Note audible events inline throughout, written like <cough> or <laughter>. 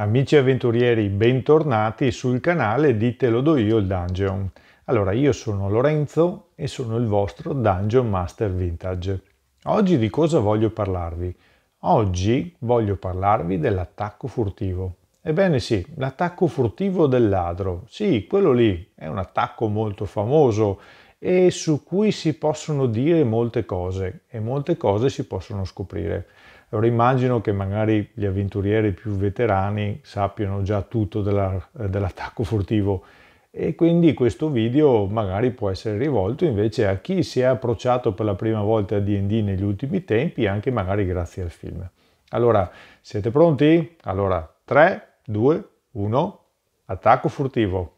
Amici avventurieri, bentornati sul canale di Te lo do io il Dungeon. Allora, io sono Lorenzo e sono il vostro Dungeon Master Vintage. Oggi di cosa voglio parlarvi? Oggi voglio parlarvi dell'attacco furtivo. Ebbene sì, l'attacco furtivo del ladro. Sì, quello lì è un attacco molto famoso e su cui si possono dire molte cose e molte cose si possono scoprire. Allora immagino che magari gli avventurieri più veterani sappiano già tutto della, eh, dell'attacco furtivo e quindi questo video magari può essere rivolto invece a chi si è approcciato per la prima volta a D&D negli ultimi tempi, anche magari grazie al film. Allora, siete pronti? Allora, 3, 2, 1, attacco furtivo.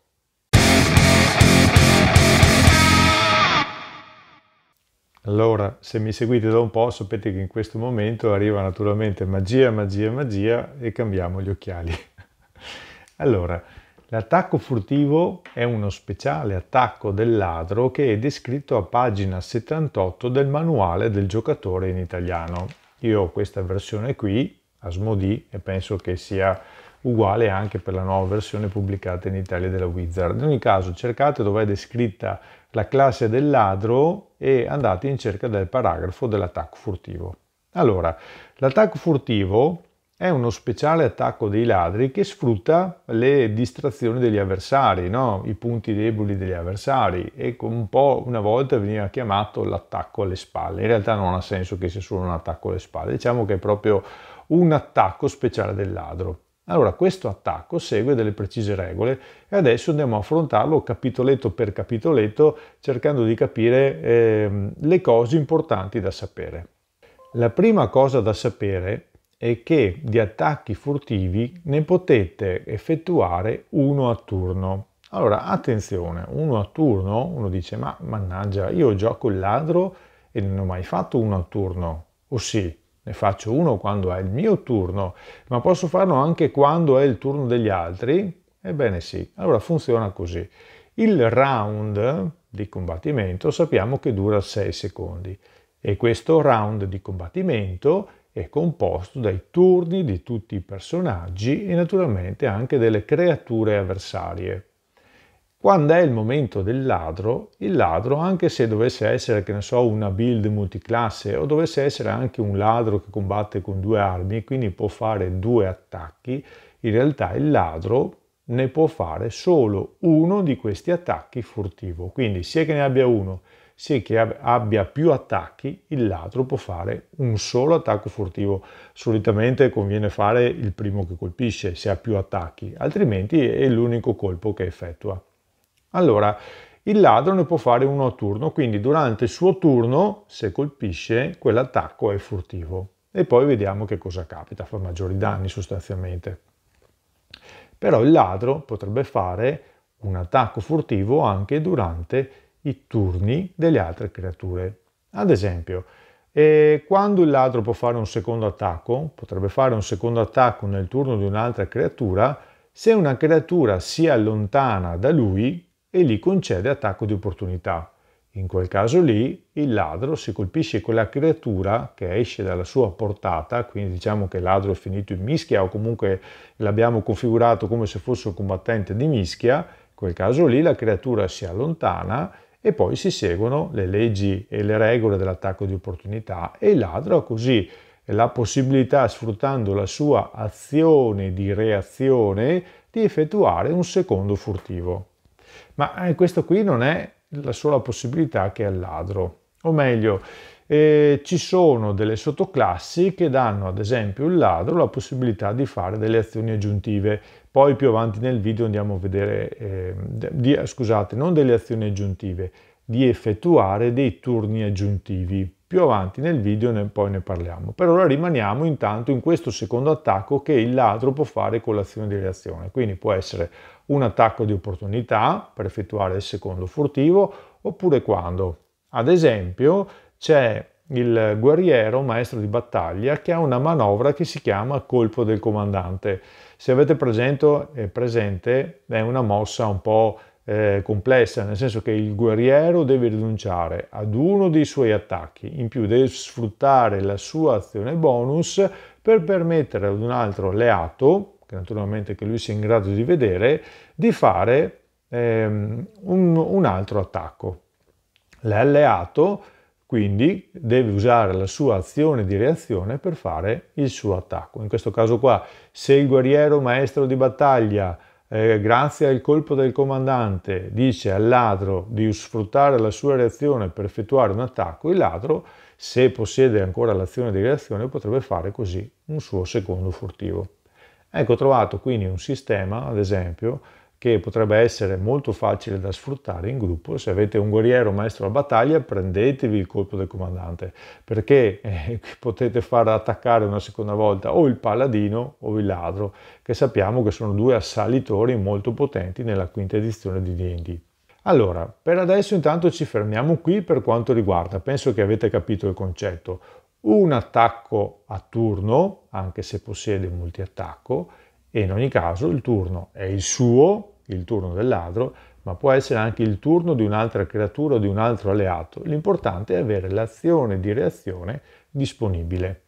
Allora, se mi seguite da un po', sapete che in questo momento arriva naturalmente magia, magia, magia e cambiamo gli occhiali. <laughs> allora, l'attacco furtivo è uno speciale attacco del ladro che è descritto a pagina 78 del manuale del giocatore in italiano. Io ho questa versione qui, Asmodee, e penso che sia uguale anche per la nuova versione pubblicata in Italia della Wizard. In ogni caso, cercate dove è descritta la classe del ladro e andate in cerca del paragrafo dell'attacco furtivo. Allora, l'attacco furtivo è uno speciale attacco dei ladri che sfrutta le distrazioni degli avversari, no? i punti deboli degli avversari e un po' una volta veniva chiamato l'attacco alle spalle. In realtà non ha senso che sia solo un attacco alle spalle, diciamo che è proprio un attacco speciale del ladro. Allora questo attacco segue delle precise regole e adesso andiamo a affrontarlo capitoletto per capitoletto cercando di capire eh, le cose importanti da sapere. La prima cosa da sapere è che di attacchi furtivi ne potete effettuare uno a turno. Allora, attenzione, uno a turno, uno dice, ma mannaggia, io gioco il ladro e non ho mai fatto uno a turno. O sì? ne faccio uno quando è il mio turno, ma posso farlo anche quando è il turno degli altri? Ebbene sì, allora funziona così. Il round di combattimento sappiamo che dura 6 secondi e questo round di combattimento è composto dai turni di tutti i personaggi e naturalmente anche delle creature avversarie. Quando è il momento del ladro, il ladro, anche se dovesse essere, che ne so, una build multiclasse o dovesse essere anche un ladro che combatte con due armi e quindi può fare due attacchi, in realtà il ladro ne può fare solo uno di questi attacchi furtivo. Quindi sia che ne abbia uno, sia che abbia più attacchi, il ladro può fare un solo attacco furtivo. Solitamente conviene fare il primo che colpisce se ha più attacchi, altrimenti è l'unico colpo che effettua. Allora, il ladro ne può fare uno a turno, quindi durante il suo turno, se colpisce, quell'attacco è furtivo. E poi vediamo che cosa capita, fa maggiori danni sostanzialmente. Però il ladro potrebbe fare un attacco furtivo anche durante i turni delle altre creature. Ad esempio, eh, quando il ladro può fare un secondo attacco, potrebbe fare un secondo attacco nel turno di un'altra creatura, se una creatura si allontana da lui, e gli concede attacco di opportunità. In quel caso lì il ladro si colpisce quella creatura che esce dalla sua portata, quindi diciamo che il ladro è finito in mischia o comunque l'abbiamo configurato come se fosse un combattente di mischia, in quel caso lì la creatura si allontana e poi si seguono le leggi e le regole dell'attacco di opportunità e il ladro ha così la possibilità, sfruttando la sua azione di reazione, di effettuare un secondo furtivo ma eh, questa qui non è la sola possibilità che è il ladro. O meglio, eh, ci sono delle sottoclassi che danno ad esempio il ladro la possibilità di fare delle azioni aggiuntive. Poi più avanti nel video andiamo a vedere, eh, di, eh, scusate, non delle azioni aggiuntive, di effettuare dei turni aggiuntivi. Più avanti nel video ne, poi ne parliamo. Per ora rimaniamo intanto in questo secondo attacco che il ladro può fare con l'azione di reazione. Quindi può essere un attacco di opportunità per effettuare il secondo furtivo, oppure quando, ad esempio, c'è il guerriero maestro di battaglia che ha una manovra che si chiama colpo del comandante. Se avete presente, eh, è, presente, è una mossa un po' eh, complessa, nel senso che il guerriero deve rinunciare ad uno dei suoi attacchi, in più deve sfruttare la sua azione bonus per permettere ad un altro alleato che naturalmente che lui sia in grado di vedere, di fare ehm, un, un altro attacco. L'alleato quindi deve usare la sua azione di reazione per fare il suo attacco. In questo caso qua, se il guerriero maestro di battaglia, eh, grazie al colpo del comandante, dice al ladro di sfruttare la sua reazione per effettuare un attacco, il ladro, se possiede ancora l'azione di reazione, potrebbe fare così un suo secondo furtivo. Ecco, ho trovato quindi un sistema, ad esempio, che potrebbe essere molto facile da sfruttare in gruppo. Se avete un guerriero maestro a battaglia, prendetevi il colpo del comandante, perché eh, <laughs> potete far attaccare una seconda volta o il paladino o il ladro, che sappiamo che sono due assalitori molto potenti nella quinta edizione di D&D. Allora, per adesso intanto ci fermiamo qui per quanto riguarda, penso che avete capito il concetto un attacco a turno, anche se possiede un multiattacco, e in ogni caso il turno è il suo, il turno del ladro, ma può essere anche il turno di un'altra creatura o di un altro alleato. L'importante è avere l'azione di reazione disponibile.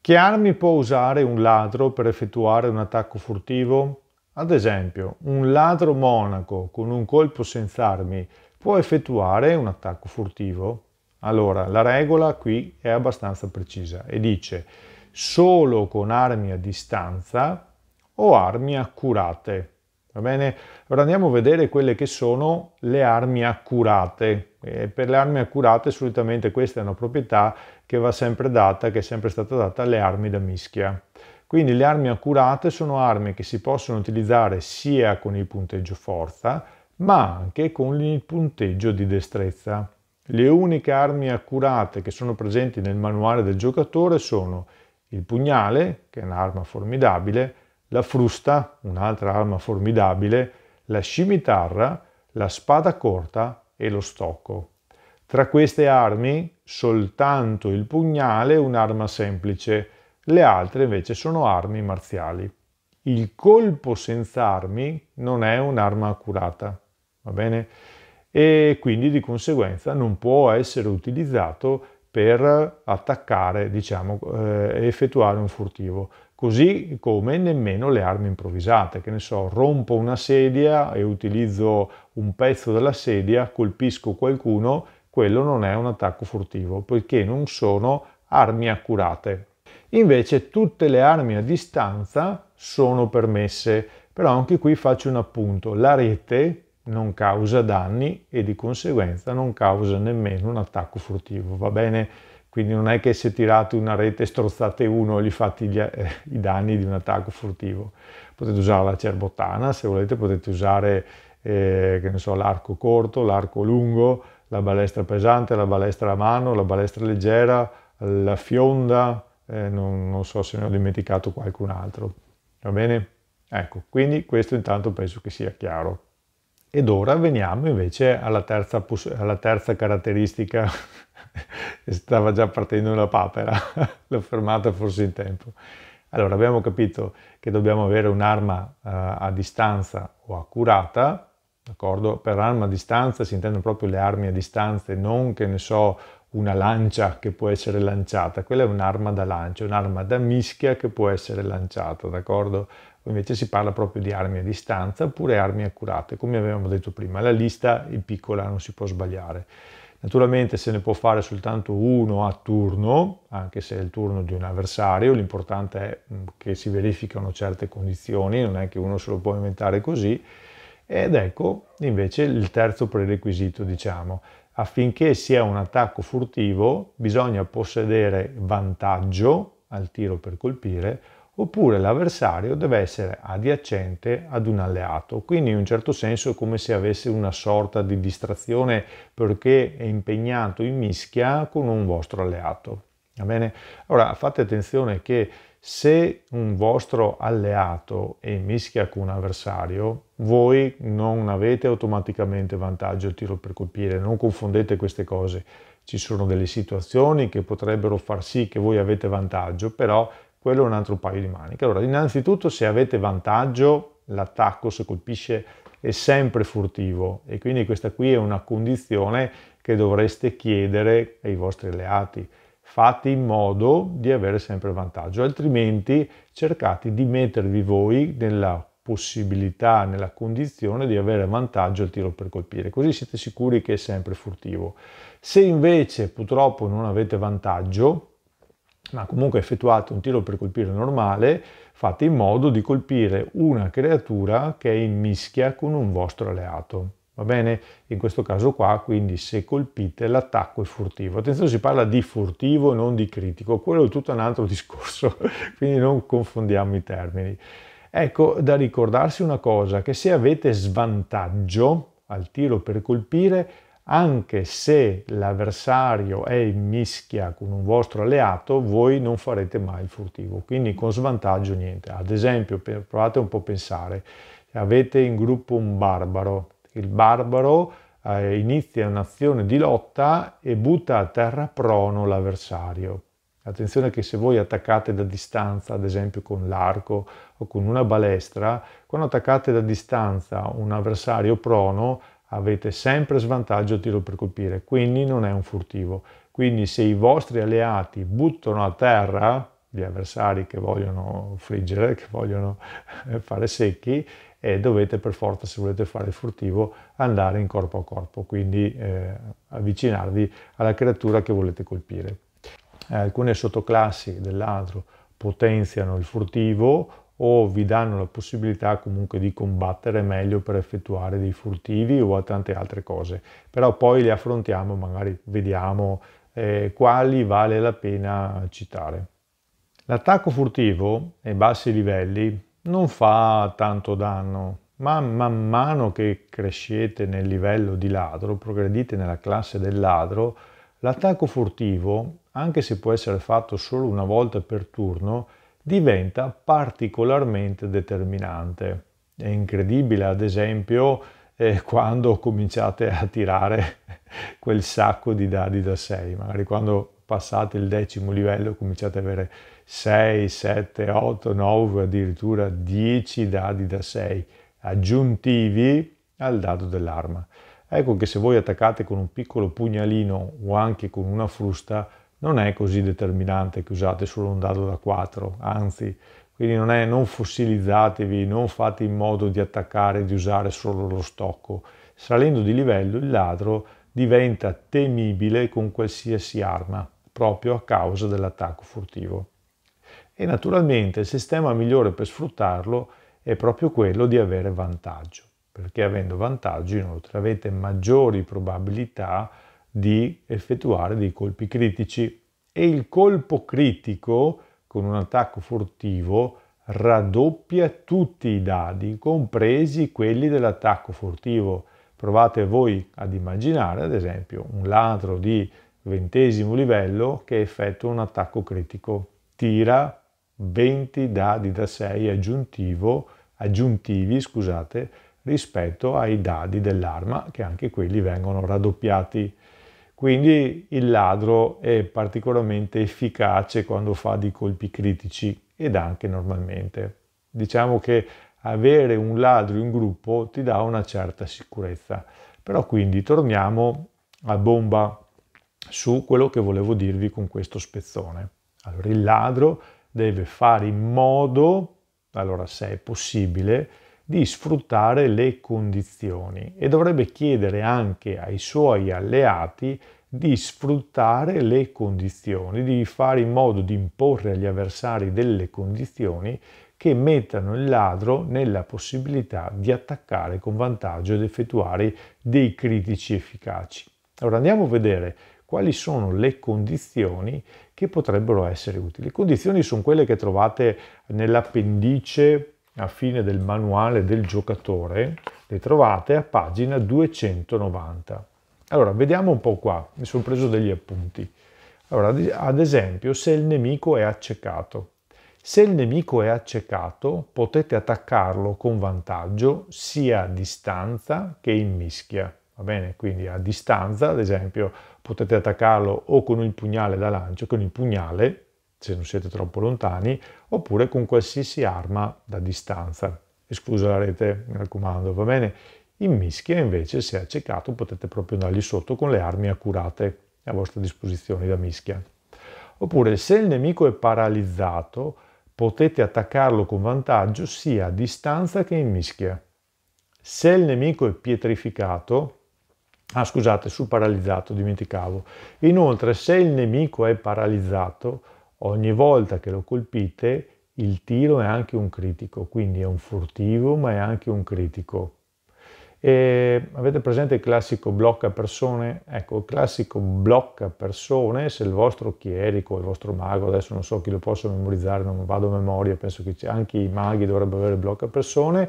Che armi può usare un ladro per effettuare un attacco furtivo? Ad esempio, un ladro monaco con un colpo senza armi può effettuare un attacco furtivo? Allora, la regola qui è abbastanza precisa e dice solo con armi a distanza o armi accurate. Va bene? Ora andiamo a vedere quelle che sono le armi accurate. E eh, per le armi accurate solitamente questa è una proprietà che va sempre data, che è sempre stata data alle armi da mischia. Quindi le armi accurate sono armi che si possono utilizzare sia con il punteggio forza, ma anche con il punteggio di destrezza. Le uniche armi accurate che sono presenti nel manuale del giocatore sono il pugnale, che è un'arma formidabile, la frusta, un'altra arma formidabile, la scimitarra, la spada corta e lo stocco. Tra queste armi soltanto il pugnale è un'arma semplice, le altre invece sono armi marziali. Il colpo senza armi non è un'arma accurata, va bene? e quindi di conseguenza non può essere utilizzato per attaccare, diciamo, eh, effettuare un furtivo. Così come nemmeno le armi improvvisate, che ne so, rompo una sedia e utilizzo un pezzo della sedia, colpisco qualcuno, quello non è un attacco furtivo, poiché non sono armi accurate. Invece tutte le armi a distanza sono permesse, però anche qui faccio un appunto, la rete non causa danni e di conseguenza non causa nemmeno un attacco furtivo, va bene? Quindi non è che se tirate una rete strozzate uno gli fate gli, eh, i danni di un attacco furtivo. Potete usare la cerbottana, se volete potete usare eh, so, l'arco corto, l'arco lungo, la balestra pesante, la balestra a mano, la balestra leggera, la fionda, eh, non, non so se ne ho dimenticato qualcun altro. Va bene? Ecco, quindi questo intanto penso che sia chiaro. Ed ora veniamo invece alla terza, alla terza caratteristica, <laughs> stava già partendo una papera, <laughs> l'ho fermata forse in tempo. Allora abbiamo capito che dobbiamo avere un'arma uh, a distanza o accurata, d'accordo? Per arma a distanza si intendono proprio le armi a distanza e non che ne so una lancia che può essere lanciata, quella è un'arma da lancio, un'arma da mischia che può essere lanciata, d'accordo? invece si parla proprio di armi a distanza oppure armi accurate. Come avevamo detto prima, la lista è piccola, non si può sbagliare. Naturalmente se ne può fare soltanto uno a turno, anche se è il turno di un avversario, l'importante è mm, che si verificano certe condizioni, non è che uno se lo può inventare così. Ed ecco invece il terzo prerequisito, diciamo, affinché sia un attacco furtivo bisogna possedere vantaggio al tiro per colpire oppure l'avversario deve essere adiacente ad un alleato, quindi in un certo senso è come se avesse una sorta di distrazione perché è impegnato in mischia con un vostro alleato. Va bene? Ora fate attenzione che se un vostro alleato è in mischia con un avversario, voi non avete automaticamente vantaggio al tiro per colpire, non confondete queste cose. Ci sono delle situazioni che potrebbero far sì che voi avete vantaggio, però quello è un altro paio di maniche. Allora, innanzitutto se avete vantaggio, l'attacco se colpisce è sempre furtivo e quindi questa qui è una condizione che dovreste chiedere ai vostri alleati. Fate in modo di avere sempre vantaggio, altrimenti cercate di mettervi voi nella possibilità, nella condizione di avere vantaggio al tiro per colpire, così siete sicuri che è sempre furtivo. Se invece purtroppo non avete vantaggio, ma comunque effettuate un tiro per colpire normale, fate in modo di colpire una creatura che è in mischia con un vostro alleato. Va bene? In questo caso qua, quindi se colpite, l'attacco è furtivo. Attenzione, si parla di furtivo, non di critico, quello è tutto un altro <laughs> discorso, quindi non confondiamo i termini. Ecco, da ricordarsi una cosa, che se avete svantaggio al tiro per colpire, anche se l'avversario è in mischia con un vostro alleato, voi non farete mai il furtivo, quindi con svantaggio niente. Ad esempio, provate un po' a pensare, avete in gruppo un barbaro, il barbaro eh, inizia un'azione di lotta e butta a terra prono l'avversario. Attenzione che se voi attaccate da distanza, ad esempio con l'arco o con una balestra, quando attaccate da distanza un avversario prono, avete sempre svantaggio tiro per colpire, quindi non è un furtivo. Quindi se i vostri alleati buttano a terra gli avversari che vogliono friggere, che vogliono eh, fare secchi, e eh, dovete per forza, se volete fare il furtivo, andare in corpo a corpo, quindi eh, avvicinarvi alla creatura che volete colpire. Eh, alcune sottoclassi dell'altro potenziano il furtivo o vi danno la possibilità comunque di combattere meglio per effettuare dei furtivi o a tante altre cose. Però poi li affrontiamo, magari vediamo eh, quali vale la pena citare. L'attacco furtivo ai bassi livelli non fa tanto danno, ma man mano che crescete nel livello di ladro, progredite nella classe del ladro, l'attacco furtivo, anche se può essere fatto solo una volta per turno, diventa particolarmente determinante. È incredibile, ad esempio, eh, quando cominciate a tirare <laughs> quel sacco di dadi da 6, magari quando passate il decimo livello cominciate ad avere 6, 7, 8, 9, addirittura 10 dadi da 6 aggiuntivi al dado dell'arma. Ecco che se voi attaccate con un piccolo pugnalino o anche con una frusta, non è così determinante che usate solo un dado da 4, anzi, quindi non, è, non fossilizzatevi, non fate in modo di attaccare, di usare solo lo stocco. Salendo di livello il ladro diventa temibile con qualsiasi arma, proprio a causa dell'attacco furtivo. E naturalmente il sistema migliore per sfruttarlo è proprio quello di avere vantaggio, perché avendo vantaggio inoltre avete maggiori probabilità di di effettuare dei colpi critici e il colpo critico con un attacco furtivo raddoppia tutti i dadi, compresi quelli dell'attacco furtivo. Provate voi ad immaginare, ad esempio, un ladro di ventesimo livello che effettua un attacco critico. Tira 20 dadi da 6 aggiuntivo, aggiuntivi scusate, rispetto ai dadi dell'arma, che anche quelli vengono raddoppiati. Quindi il ladro è particolarmente efficace quando fa di colpi critici ed anche normalmente. Diciamo che avere un ladro in gruppo ti dà una certa sicurezza. Però quindi torniamo a bomba su quello che volevo dirvi con questo spezzone. Allora il ladro deve fare in modo, allora se è possibile, di sfruttare le condizioni e dovrebbe chiedere anche ai suoi alleati di sfruttare le condizioni, di fare in modo di imporre agli avversari delle condizioni che mettano il ladro nella possibilità di attaccare con vantaggio ed effettuare dei critici efficaci. Ora andiamo a vedere quali sono le condizioni che potrebbero essere utili. Le condizioni sono quelle che trovate nell'appendice a fine del manuale del giocatore, le trovate a pagina 290. Allora, vediamo un po' qua, mi sono preso degli appunti. Allora, ad esempio, se il nemico è accecato. Se il nemico è accecato, potete attaccarlo con vantaggio sia a distanza che in mischia. Va bene? Quindi a distanza, ad esempio, potete attaccarlo o con il pugnale da lancio, con il pugnale, se non siete troppo lontani, oppure con qualsiasi arma da distanza, esclusa la rete, mi raccomando, va bene? In mischia invece, se accecato, potete proprio andargli sotto con le armi accurate a vostra disposizione da mischia. Oppure, se il nemico è paralizzato, potete attaccarlo con vantaggio sia a distanza che in mischia. Se il nemico è pietrificato, ah scusate, sul paralizzato dimenticavo. Inoltre, se il nemico è paralizzato, Ogni volta che lo colpite il tiro è anche un critico, quindi è un furtivo ma è anche un critico. E avete presente il classico blocca persone? Ecco, il classico blocca persone, se il vostro chierico, il vostro mago, adesso non so chi lo possa memorizzare, non vado a memoria, penso che anche i maghi dovrebbero avere blocca persone,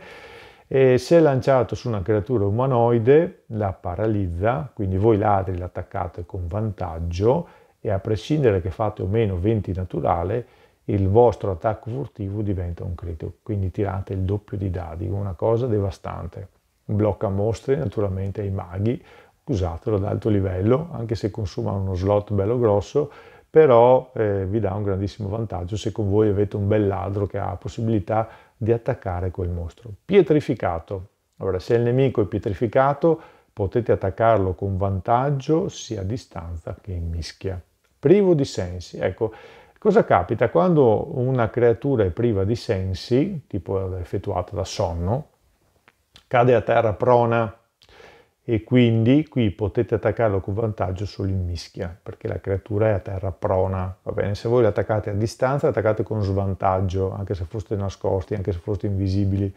e se lanciato su una creatura umanoide la paralizza, quindi voi ladri l'attaccate con vantaggio, e a prescindere che fate o meno 20 naturale, il vostro attacco furtivo diventa un critico, quindi tirate il doppio di dadi, una cosa devastante. Blocca mostre naturalmente ai maghi, usatelo ad alto livello, anche se consuma uno slot bello grosso, però eh, vi dà un grandissimo vantaggio se con voi avete un bel ladro che ha la possibilità di attaccare quel mostro. Pietrificato. Allora, se il nemico è pietrificato, potete attaccarlo con vantaggio sia a distanza che in mischia privo di sensi. Ecco, cosa capita quando una creatura è priva di sensi, tipo effettuata da sonno, cade a terra prona e quindi qui potete attaccarlo con vantaggio solo in mischia, perché la creatura è a terra prona, va bene? Se voi l'attaccate a distanza, l'attaccate con svantaggio, anche se foste nascosti, anche se foste invisibili,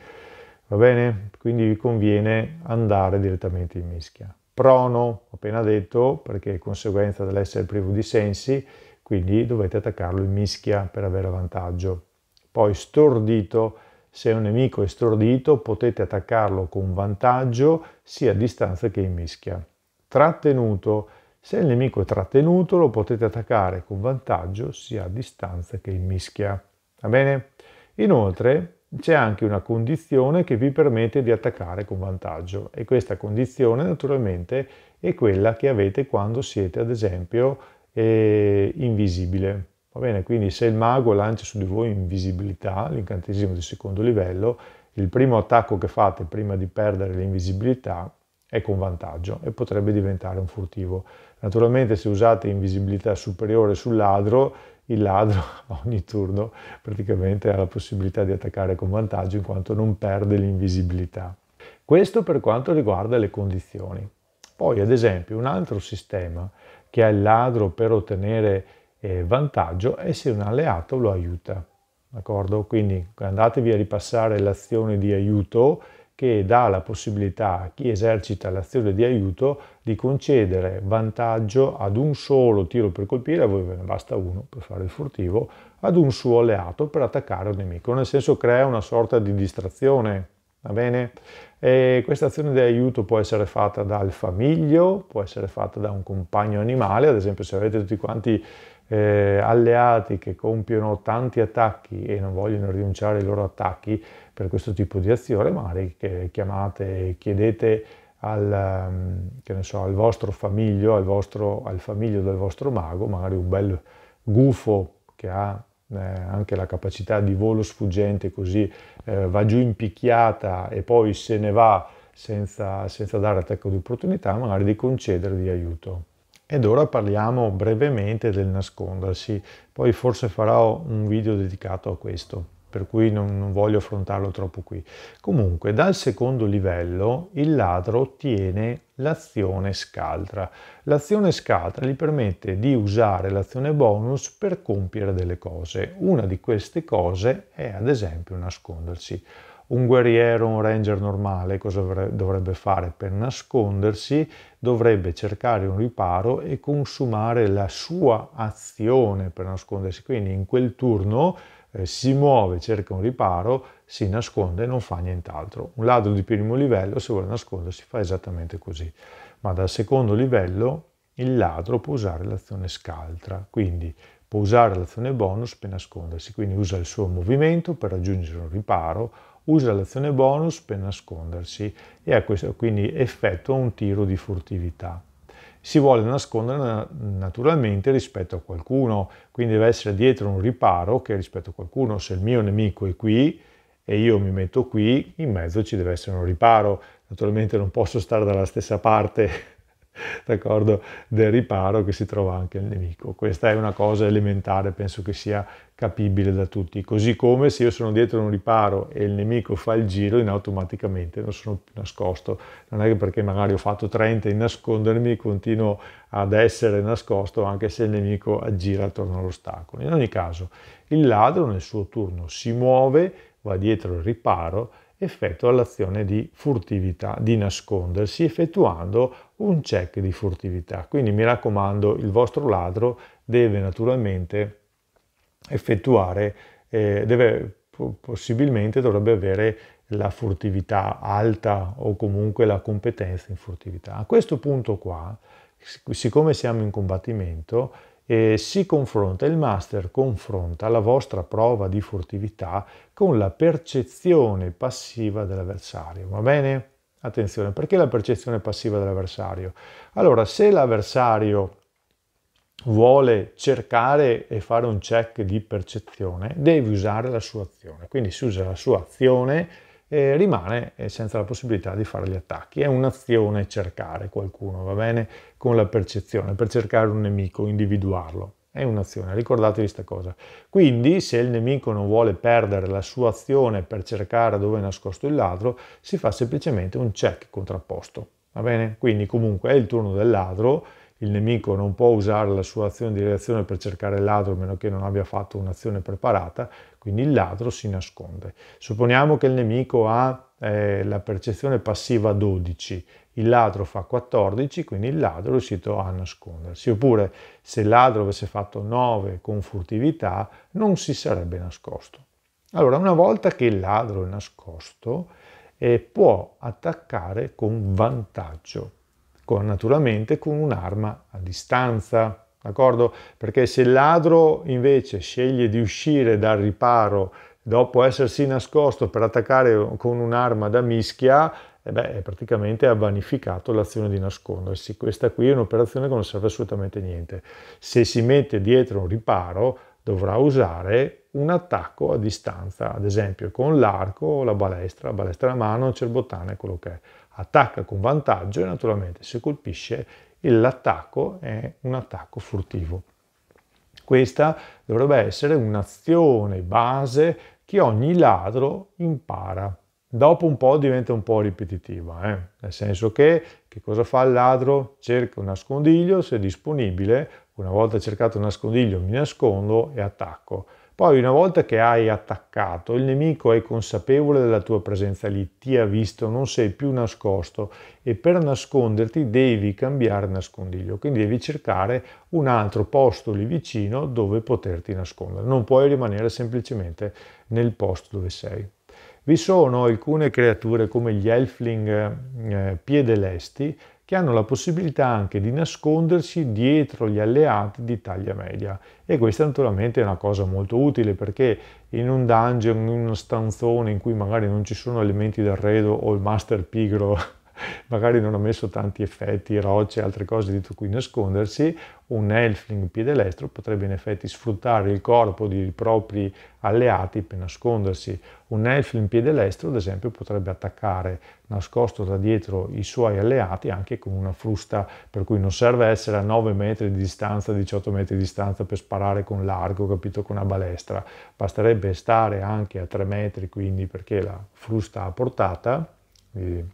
va bene? Quindi vi conviene andare direttamente in mischia prono, appena detto, perché è conseguenza dell'essere privo di sensi, quindi dovete attaccarlo in mischia per avere vantaggio. Poi stordito, se un nemico è stordito potete attaccarlo con vantaggio sia a distanza che in mischia. Trattenuto, se il nemico è trattenuto lo potete attaccare con vantaggio sia a distanza che in mischia. Va bene? Inoltre c'è anche una condizione che vi permette di attaccare con vantaggio e questa condizione naturalmente è quella che avete quando siete ad esempio eh, invisibile. Va bene, quindi se il mago lancia su di voi invisibilità, l'incantesimo di secondo livello, il primo attacco che fate prima di perdere l'invisibilità è con vantaggio e potrebbe diventare un furtivo. Naturalmente se usate invisibilità superiore sul ladro il ladro <laughs> ogni turno praticamente ha la possibilità di attaccare con vantaggio in quanto non perde l'invisibilità. Questo per quanto riguarda le condizioni. Poi ad esempio un altro sistema che ha il ladro per ottenere eh, vantaggio è se un alleato lo aiuta. D'accordo? Quindi andatevi a ripassare l'azione di aiuto che dà la possibilità a chi esercita l'azione di aiuto di concedere vantaggio ad un solo tiro per colpire, a voi ve ne basta uno per fare il furtivo, ad un suo alleato per attaccare un nemico. Nel senso crea una sorta di distrazione, va bene? E questa azione di aiuto può essere fatta dal famiglio, può essere fatta da un compagno animale, ad esempio se avete tutti quanti eh, alleati che compiono tanti attacchi e non vogliono rinunciare ai loro attacchi, per questo tipo di azione, magari chiamate, chiedete al, ehm, so, al vostro famiglio, al, vostro, al, famiglio del vostro mago, magari un bel gufo che ha eh, anche la capacità di volo sfuggente, così eh, va giù in picchiata e poi se ne va senza, senza dare attacco di opportunità, magari di concedergli aiuto. Ed ora parliamo brevemente del nascondersi, poi forse farò un video dedicato a questo per cui non, non, voglio affrontarlo troppo qui. Comunque dal secondo livello il ladro ottiene l'azione scaltra. L'azione scaltra gli permette di usare l'azione bonus per compiere delle cose. Una di queste cose è ad esempio nascondersi. Un guerriero, un ranger normale cosa dovrebbe fare per nascondersi? Dovrebbe cercare un riparo e consumare la sua azione per nascondersi. Quindi in quel turno eh, si muove, cerca un riparo, si nasconde e non fa nient'altro. Un ladro di primo livello, se vuole nascondersi, fa esattamente così. Ma dal secondo livello il ladro può usare l'azione scaltra, quindi può usare l'azione bonus per nascondersi, quindi usa il suo movimento per raggiungere un riparo, usa l'azione bonus per nascondersi e questo, quindi effettua un tiro di furtività si vuole nascondere naturalmente rispetto a qualcuno, quindi deve essere dietro un riparo che rispetto a qualcuno, se il mio nemico è qui e io mi metto qui, in mezzo ci deve essere un riparo, naturalmente non posso stare dalla stessa parte <laughs> del riparo che si trova anche il nemico. Questa è una cosa elementare, penso che sia capibile da tutti. Così come se io sono dietro un riparo e il nemico fa il giro, in automaticamente non sono più nascosto. Non è che perché magari ho fatto 30 in nascondermi, continuo ad essere nascosto anche se il nemico aggira attorno all'ostacolo. In ogni caso, il ladro nel suo turno si muove, va dietro il riparo, effettua l'azione di furtività, di nascondersi, effettuando un check di furtività. Quindi mi raccomando, il vostro ladro deve naturalmente effettuare, eh, deve, possibilmente dovrebbe avere la furtività alta o comunque la competenza in furtività. A questo punto qua, siccome siamo in combattimento, eh, si confronta, il master confronta la vostra prova di furtività con la percezione passiva dell'avversario, va bene? Attenzione, perché la percezione passiva dell'avversario? Allora, se l'avversario vuole cercare e fare un check di percezione, deve usare la sua azione. Quindi si usa la sua azione e rimane eh, senza la possibilità di fare gli attacchi. È un'azione cercare qualcuno, va bene? Con la percezione, per cercare un nemico, individuarlo. È un'azione, ricordatevi questa cosa. Quindi se il nemico non vuole perdere la sua azione per cercare dove è nascosto il ladro, si fa semplicemente un check contrapposto, va bene? Quindi comunque è il turno del ladro, il nemico non può usare la sua azione di reazione per cercare il ladro a meno che non abbia fatto un'azione preparata, quindi il ladro si nasconde. Supponiamo che il nemico ha eh, la percezione passiva 12, il ladro fa 14, quindi il ladro è riuscito a nascondersi. Oppure se il ladro avesse fatto 9 con furtività non si sarebbe nascosto. Allora, una volta che il ladro è nascosto, eh, può attaccare con vantaggio con, naturalmente con un'arma a distanza, d'accordo? Perché se il ladro invece sceglie di uscire dal riparo dopo essersi nascosto per attaccare con un'arma da mischia, eh beh, praticamente ha vanificato l'azione di nascondersi. Questa qui è un'operazione che non serve assolutamente a niente. Se si mette dietro un riparo, dovrà usare un attacco a distanza, ad esempio con l'arco, la balestra, la balestra a mano, il cerbottane, quello che è attacca con vantaggio e naturalmente se colpisce l'attacco è un attacco furtivo. Questa dovrebbe essere un'azione base che ogni ladro impara. Dopo un po' diventa un po' ripetitiva, eh? nel senso che, che cosa fa il ladro? Cerca un nascondiglio, se è disponibile, una volta cercato un nascondiglio mi nascondo e attacco. Poi una volta che hai attaccato, il nemico è consapevole della tua presenza lì, ti ha visto, non sei più nascosto e per nasconderti devi cambiare nascondiglio, quindi devi cercare un altro posto lì vicino dove poterti nascondere, non puoi rimanere semplicemente nel posto dove sei. Vi sono alcune creature come gli elfling eh, piedelesti che hanno la possibilità anche di nascondersi dietro gli alleati di taglia media. E questa naturalmente è una cosa molto utile perché in un dungeon, in uno stanzone in cui magari non ci sono elementi d'arredo o il master pigro magari non ha messo tanti effetti, rocce, altre cose dietro cui nascondersi, un Elfling piedelestro potrebbe in effetti sfruttare il corpo dei propri alleati per nascondersi. Un Elfling piedelestro, ad esempio, potrebbe attaccare nascosto da dietro i suoi alleati anche con una frusta, per cui non serve essere a 9 metri di distanza, 18 metri di distanza per sparare con l'arco, capito, con una balestra. Basterebbe stare anche a 3 metri, quindi perché la frusta a portata, quindi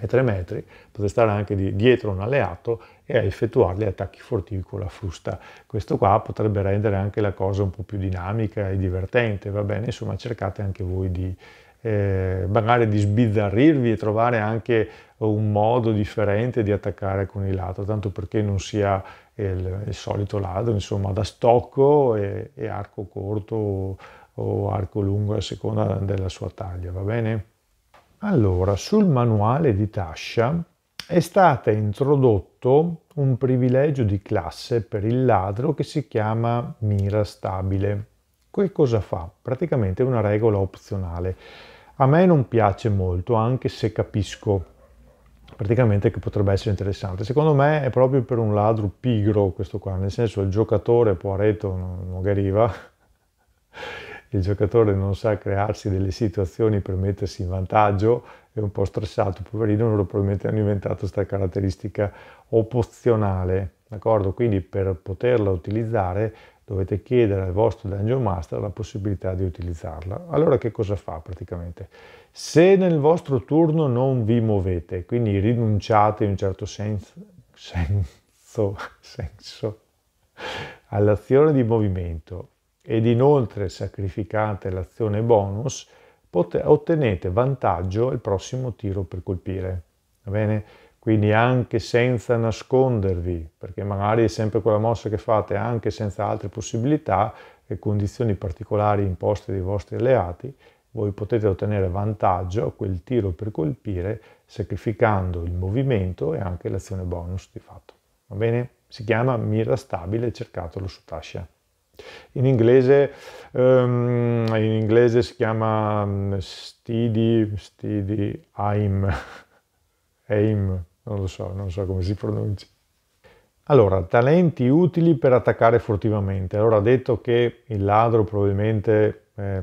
e 3 metri, potete stare anche di dietro un alleato e effettuare gli attacchi furtivi con la frusta. Questo qua potrebbe rendere anche la cosa un po' più dinamica e divertente, va bene? Insomma, cercate anche voi di eh, magari di sbizzarrirvi e trovare anche un modo differente di attaccare con il lato, tanto perché non sia il, il solito ladro, insomma, da stocco e, e arco corto o, o arco lungo a seconda della sua taglia, va bene? Allora, sul manuale di Tascia è stato introdotto un privilegio di classe per il ladro che si chiama mira stabile. Che cosa fa? Praticamente è una regola opzionale. A me non piace molto, anche se capisco praticamente che potrebbe essere interessante. Secondo me è proprio per un ladro pigro questo qua, nel senso il giocatore, poveretto, non, non arriva il giocatore non sa crearsi delle situazioni per mettersi in vantaggio, è un po' stressato, poverino, loro probabilmente hanno inventato questa caratteristica opzionale, d'accordo? Quindi per poterla utilizzare dovete chiedere al vostro Dungeon Master la possibilità di utilizzarla. Allora che cosa fa praticamente? Se nel vostro turno non vi muovete, quindi rinunciate in un certo senso, senso, <laughs> senso all'azione di movimento ed inoltre sacrificate l'azione bonus, ottenete vantaggio al prossimo tiro per colpire. Va bene? Quindi anche senza nascondervi, perché magari è sempre quella mossa che fate anche senza altre possibilità e condizioni particolari imposte dai vostri alleati, voi potete ottenere vantaggio a quel tiro per colpire sacrificando il movimento e anche l'azione bonus di fatto. Va bene? Si chiama mira stabile, cercatelo su Tascia. In inglese, um, in inglese si chiama mm, Stidi, Stidi Aim, <laughs> Aim, non lo so, non so come si pronuncia. Allora, talenti utili per attaccare furtivamente. Allora, detto che il ladro probabilmente, eh,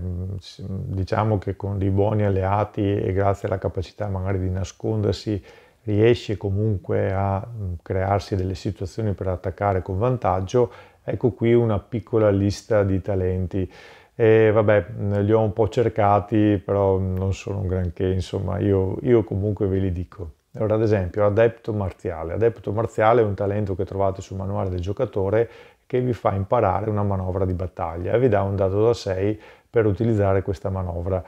diciamo che con dei buoni alleati e grazie alla capacità magari di nascondersi, riesce comunque a mm, crearsi delle situazioni per attaccare con vantaggio, Ecco qui una piccola lista di talenti. E vabbè, li ho un po' cercati, però non sono un granché, insomma, io, io comunque ve li dico. Allora, ad esempio, adepto marziale. Adepto marziale è un talento che trovate sul manuale del giocatore che vi fa imparare una manovra di battaglia e vi dà un dado da 6 per utilizzare questa manovra.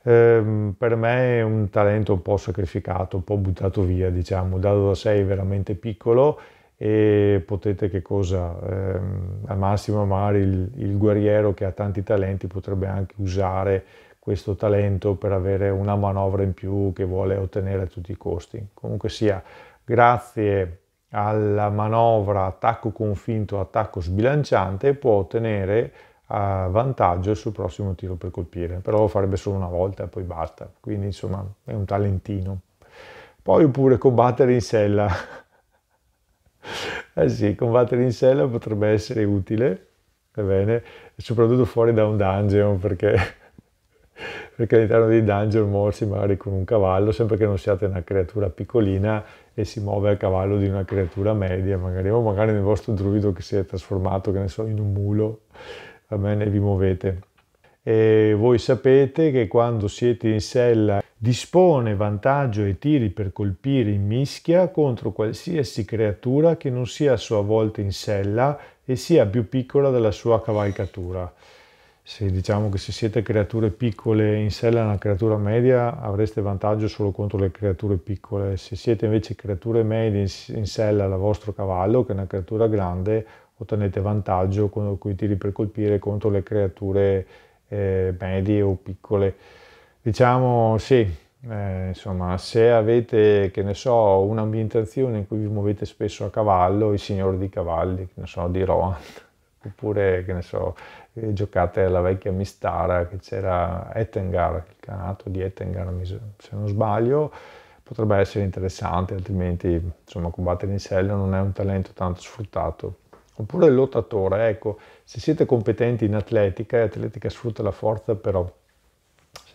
Eh, per me è un talento un po' sacrificato, un po' buttato via, diciamo, un dado da 6 veramente piccolo e potete che cosa eh, al massimo magari il, il, guerriero che ha tanti talenti potrebbe anche usare questo talento per avere una manovra in più che vuole ottenere a tutti i costi comunque sia grazie alla manovra attacco confinto attacco sbilanciante può ottenere eh, vantaggio sul prossimo tiro per colpire però lo farebbe solo una volta e poi basta quindi insomma è un talentino poi oppure combattere in sella eh sì, combattere in sella potrebbe essere utile, va bene, soprattutto fuori da un dungeon, perché, <laughs> perché all'interno dei dungeon morsi magari con un cavallo, sempre che non siate una creatura piccolina e si muove a cavallo di una creatura media, magari, o magari nel vostro druido che si è trasformato, che ne so, in un mulo, va bene, vi muovete. E voi sapete che quando siete in sella dispone vantaggio e tiri per colpire in mischia contro qualsiasi creatura che non sia a sua volta in sella e sia più piccola della sua cavalcatura. Se diciamo che se siete creature piccole in sella una creatura media avreste vantaggio solo contro le creature piccole, se siete invece creature medie in sella alla vostro cavallo che è una creatura grande ottenete vantaggio con, con i tiri per colpire contro le creature eh, medie o piccole. Diciamo sì, eh, insomma, se avete, che ne so, un'ambientazione in cui vi muovete spesso a cavallo, il signore di cavalli, che ne so, di Rohan, <laughs> oppure, che ne so, eh, giocate alla vecchia Mistara, che c'era Ettengar, il canato di Ettengar, se non sbaglio, potrebbe essere interessante, altrimenti, insomma, combattere in sella non è un talento tanto sfruttato. Oppure il lottatore, ecco, se siete competenti in atletica, e atletica sfrutta la forza, però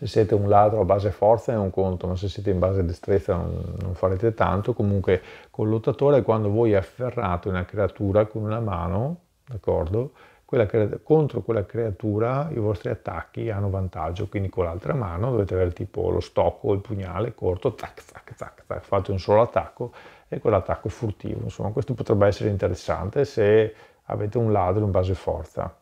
se siete un ladro a base forza è un conto, ma se siete in base destrezza non, non farete tanto. Comunque col lottatore quando voi afferrate una creatura con una mano, d'accordo? Quella contro quella creatura i vostri attacchi hanno vantaggio, quindi con l'altra mano dovete avere tipo lo stocco, o il pugnale corto, tac, tac, tac, tac, fate un solo attacco e quell'attacco è furtivo. Insomma, questo potrebbe essere interessante se avete un ladro in base forza.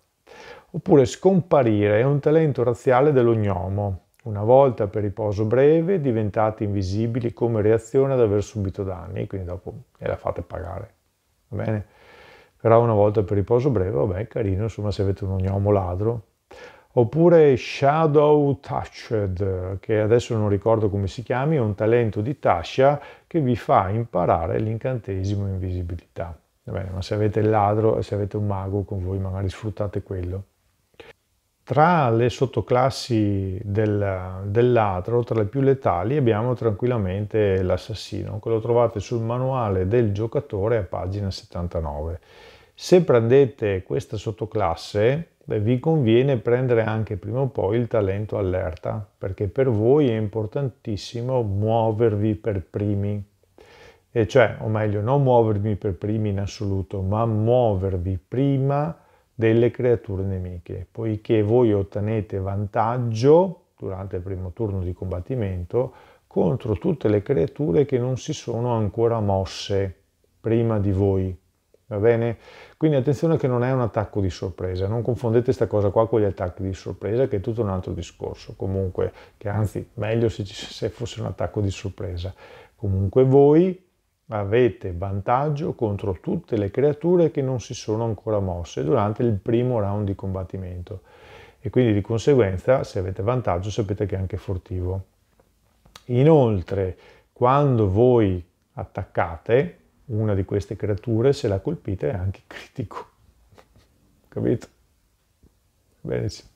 Oppure scomparire è un talento razziale dell'ognomo una volta per riposo breve diventate invisibili come reazione ad aver subito danni, quindi dopo la fate pagare, va bene? Però una volta per riposo breve, vabbè, carino, insomma, se avete un ognomo ladro. Oppure Shadow Touched, che adesso non ricordo come si chiami, è un talento di Tasha che vi fa imparare l'incantesimo invisibilità. Va bene, ma se avete il ladro, e se avete un mago con voi, magari sfruttate quello. Tra le sottoclassi del, del, tra le più letali, abbiamo tranquillamente l'assassino, che lo trovate sul manuale del giocatore a pagina 79. Se prendete questa sottoclasse, beh, vi conviene prendere anche prima o poi il talento allerta, perché per voi è importantissimo muovervi per primi. E cioè, o meglio, non muovervi per primi in assoluto, ma muovervi prima delle creature nemiche, poiché voi ottenete vantaggio durante il primo turno di combattimento contro tutte le creature che non si sono ancora mosse prima di voi. Va bene? Quindi attenzione che non è un attacco di sorpresa, non confondete questa cosa qua con gli attacchi di sorpresa che è tutto un altro discorso, comunque, che anzi meglio se, ci, se fosse un attacco di sorpresa. Comunque voi avete vantaggio contro tutte le creature che non si sono ancora mosse durante il primo round di combattimento e quindi di conseguenza se avete vantaggio sapete che è anche furtivo. Inoltre quando voi attaccate una di queste creature se la colpite è anche <laughs> critico, capito? Benissimo.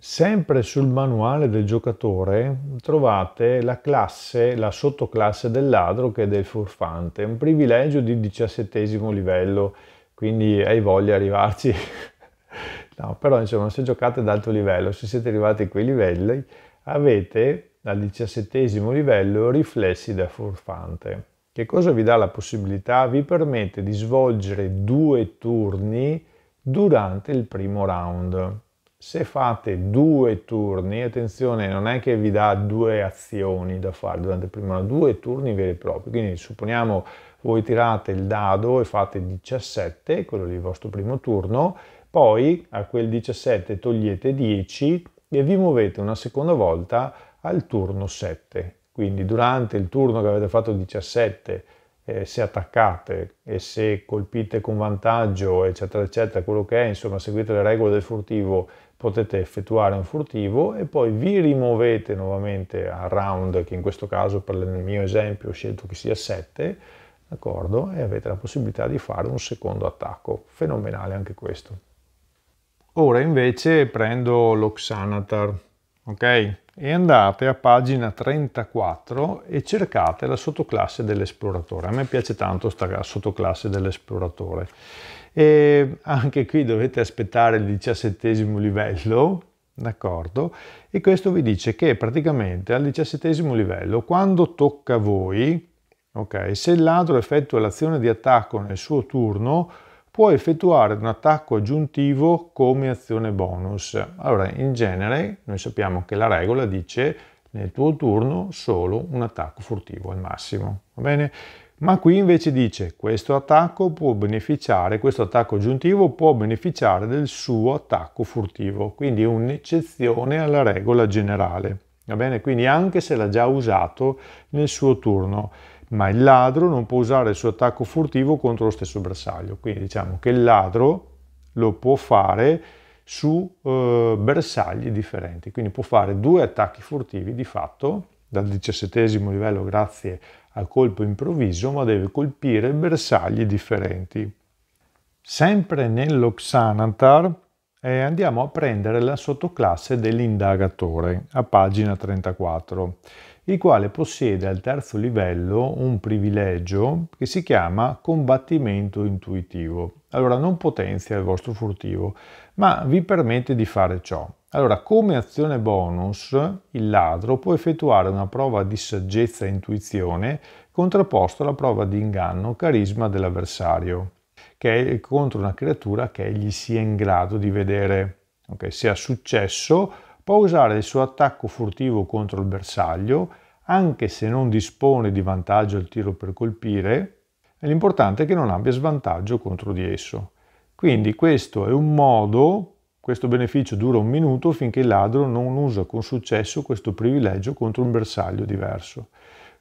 Sempre sul manuale del giocatore trovate la classe, la sottoclasse del ladro che è del furfante, un privilegio di diciassettesimo livello, quindi hai voglia di arrivarci. <laughs> no, però insomma se giocate ad alto livello, se siete arrivati a quei livelli, avete al diciassettesimo livello riflessi da furfante. Che cosa vi dà la possibilità? Vi permette di svolgere due turni durante il primo round se fate due turni, attenzione, non è che vi dà due azioni da fare durante il primo, ma due turni veri e propri. Quindi supponiamo voi tirate il dado e fate 17, quello del vostro primo turno, poi a quel 17 togliete 10 e vi muovete una seconda volta al turno 7. Quindi durante il turno che avete fatto 17 eh, se attaccate e se colpite con vantaggio, eccetera, eccetera, quello che è, insomma, seguite le regole del furtivo potete effettuare un furtivo e poi vi rimuovete nuovamente a round, che in questo caso per il mio esempio ho scelto che sia 7, d'accordo? E avete la possibilità di fare un secondo attacco. Fenomenale anche questo. Ora invece prendo l'Oxanatar ok? E andate a pagina 34 e cercate la sottoclasse dell'esploratore. A me piace tanto questa sottoclasse dell'esploratore. E anche qui dovete aspettare il diciassettesimo livello, d'accordo? E questo vi dice che praticamente al diciassettesimo livello, quando tocca a voi, ok? Se il ladro effettua l'azione di attacco nel suo turno, può effettuare un attacco aggiuntivo come azione bonus. Allora, in genere, noi sappiamo che la regola dice nel tuo turno solo un attacco furtivo al massimo, va bene? Ma qui invece dice questo attacco può beneficiare, questo attacco aggiuntivo può beneficiare del suo attacco furtivo, quindi un'eccezione alla regola generale, va bene? Quindi anche se l'ha già usato nel suo turno ma il ladro non può usare il suo attacco furtivo contro lo stesso bersaglio. Quindi diciamo che il ladro lo può fare su eh, bersagli differenti, quindi può fare due attacchi furtivi di fatto dal diciassettesimo livello grazie al colpo improvviso, ma deve colpire bersagli differenti. Sempre nell'Oxanatar eh, andiamo a prendere la sottoclasse dell'indagatore a pagina 34, il quale possiede al terzo livello un privilegio che si chiama combattimento intuitivo. Allora non potenzia il vostro furtivo, ma vi permette di fare ciò. Allora, come azione bonus, il ladro può effettuare una prova di saggezza e intuizione contrapposta alla prova di inganno carisma dell'avversario che, è contro una creatura che egli sia in grado di vedere. Okay, se ha successo, può usare il suo attacco furtivo contro il bersaglio, anche se non dispone di vantaggio al tiro per colpire, l'importante è che non abbia svantaggio contro di esso. Quindi questo è un modo, questo beneficio dura un minuto finché il ladro non usa con successo questo privilegio contro un bersaglio diverso.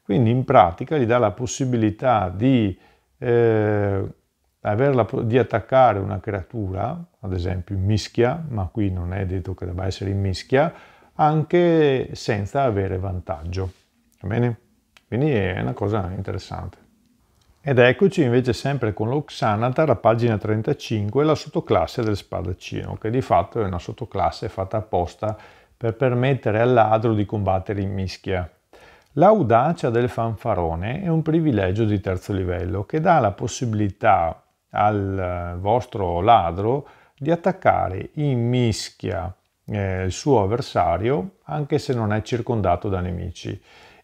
Quindi in pratica gli dà la possibilità di eh, averla, di attaccare una creatura, ad esempio in mischia, ma qui non è detto che debba essere in mischia, anche senza avere vantaggio. Va bene? Quindi è una cosa interessante. Ed eccoci invece sempre con l'Oxanatar a pagina 35, la sottoclasse del spadaccino, che di fatto è una sottoclasse fatta apposta per permettere al ladro di combattere in mischia. L'audacia del fanfarone è un privilegio di terzo livello che dà la possibilità al eh, vostro ladro di attaccare in mischia eh, il suo avversario anche se non è circondato da nemici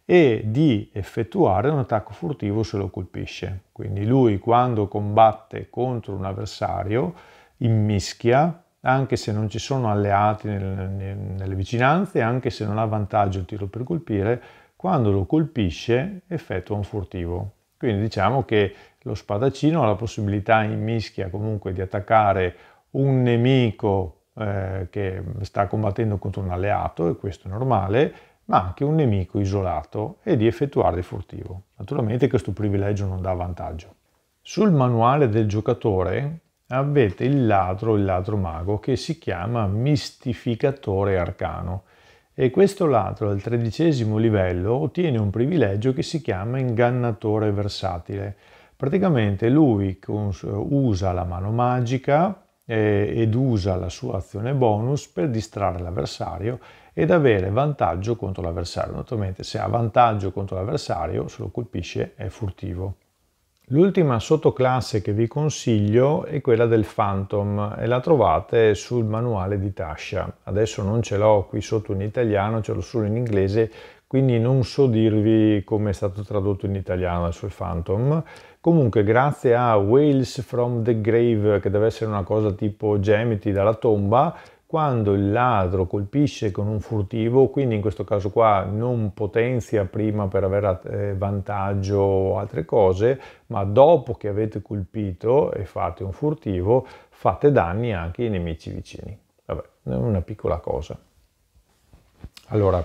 e di effettuare un attacco furtivo se lo colpisce. Quindi lui quando combatte contro un avversario in mischia, anche se non ci sono alleati nel, nel, nelle vicinanze, anche se non ha vantaggio il tiro per colpire, quando lo colpisce effettua un furtivo. Quindi diciamo che lo spadaccino ha la possibilità in mischia comunque di attaccare un nemico eh, che sta combattendo contro un alleato, e questo è normale, ma anche un nemico isolato e di effettuare il furtivo. Naturalmente questo privilegio non dà vantaggio. Sul manuale del giocatore avete il ladro, il ladro mago, che si chiama mistificatore arcano e questo ladro al tredicesimo livello ottiene un privilegio che si chiama ingannatore versatile Praticamente lui usa la mano magica eh, ed usa la sua azione bonus per distrarre l'avversario ed avere vantaggio contro l'avversario. Naturalmente se ha vantaggio contro l'avversario, se lo colpisce è furtivo. L'ultima sottoclasse che vi consiglio è quella del Phantom e la trovate sul manuale di Tasha. Adesso non ce l'ho qui sotto in italiano, ce l'ho solo in inglese, quindi non so dirvi come è stato tradotto in italiano il suo Phantom Comunque, grazie a Wales from the Grave, che deve essere una cosa tipo gemiti dalla tomba, quando il ladro colpisce con un furtivo, quindi in questo caso qua non potenzia prima per avere eh, vantaggio o altre cose, ma dopo che avete colpito e fate un furtivo, fate danni anche ai nemici vicini. Vabbè, è una piccola cosa. Allora,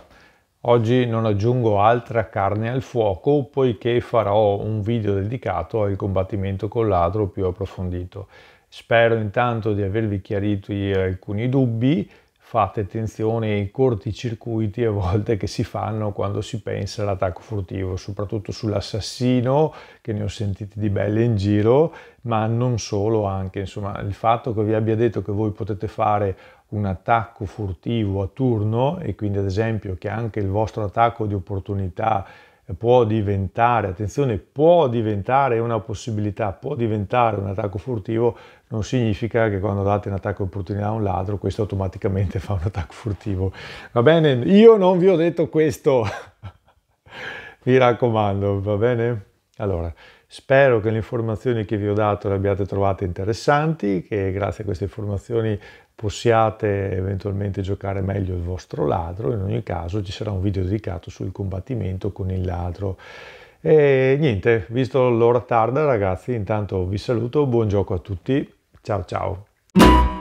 Oggi non aggiungo altra carne al fuoco poiché farò un video dedicato al combattimento con ladro più approfondito. Spero intanto di avervi chiarito alcuni dubbi, fate attenzione ai corti circuiti a volte che si fanno quando si pensa all'attacco furtivo, soprattutto sull'assassino che ne ho sentiti di belle in giro, ma non solo anche, insomma, il fatto che vi abbia detto che voi potete fare un attacco furtivo a turno e quindi ad esempio che anche il vostro attacco di opportunità eh, può diventare, attenzione, può diventare una possibilità, può diventare un attacco furtivo, non significa che quando date un attacco di opportunità a un ladro, questo automaticamente <laughs> fa un attacco furtivo. Va bene? Io non vi ho detto questo, <laughs> mi raccomando, va bene? Allora, spero che le informazioni che vi ho dato le abbiate trovate interessanti, che grazie a queste informazioni possiate eventualmente giocare meglio il vostro ladro, in ogni caso ci sarà un video dedicato sul combattimento con il ladro. E niente, visto l'ora tarda ragazzi, intanto vi saluto, buon gioco a tutti, ciao ciao!